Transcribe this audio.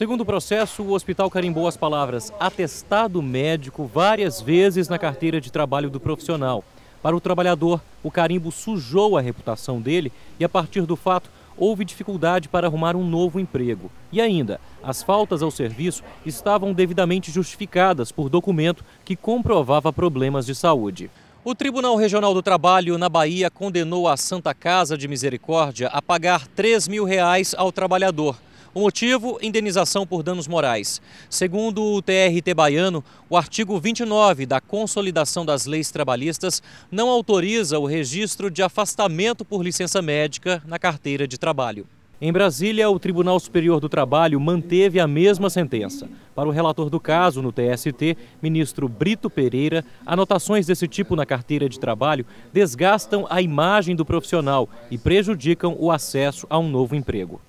Segundo o processo, o hospital carimbou as palavras atestado médico várias vezes na carteira de trabalho do profissional. Para o trabalhador, o carimbo sujou a reputação dele e, a partir do fato, houve dificuldade para arrumar um novo emprego. E ainda, as faltas ao serviço estavam devidamente justificadas por documento que comprovava problemas de saúde. O Tribunal Regional do Trabalho na Bahia condenou a Santa Casa de Misericórdia a pagar 3 mil reais ao trabalhador. O motivo, indenização por danos morais. Segundo o TRT baiano, o artigo 29 da Consolidação das Leis Trabalhistas não autoriza o registro de afastamento por licença médica na carteira de trabalho. Em Brasília, o Tribunal Superior do Trabalho manteve a mesma sentença. Para o relator do caso no TST, ministro Brito Pereira, anotações desse tipo na carteira de trabalho desgastam a imagem do profissional e prejudicam o acesso a um novo emprego.